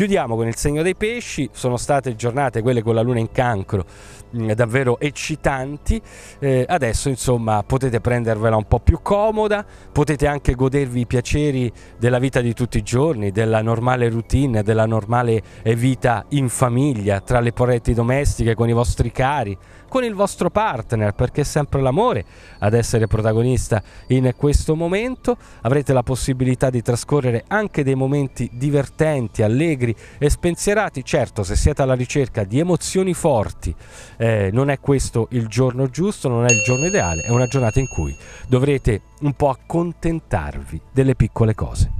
Chiudiamo con il segno dei pesci, sono state giornate quelle con la luna in cancro mm, davvero eccitanti, eh, adesso insomma potete prendervela un po' più comoda, potete anche godervi i piaceri della vita di tutti i giorni, della normale routine, della normale eh, vita in famiglia, tra le pareti domestiche, con i vostri cari, con il vostro partner, perché è sempre l'amore ad essere protagonista in questo momento, avrete la possibilità di trascorrere anche dei momenti divertenti, allegri, allegri e spensierati. Certo, se siete alla ricerca di emozioni forti, eh, non è questo il giorno giusto, non è il giorno ideale, è una giornata in cui dovrete un po' accontentarvi delle piccole cose.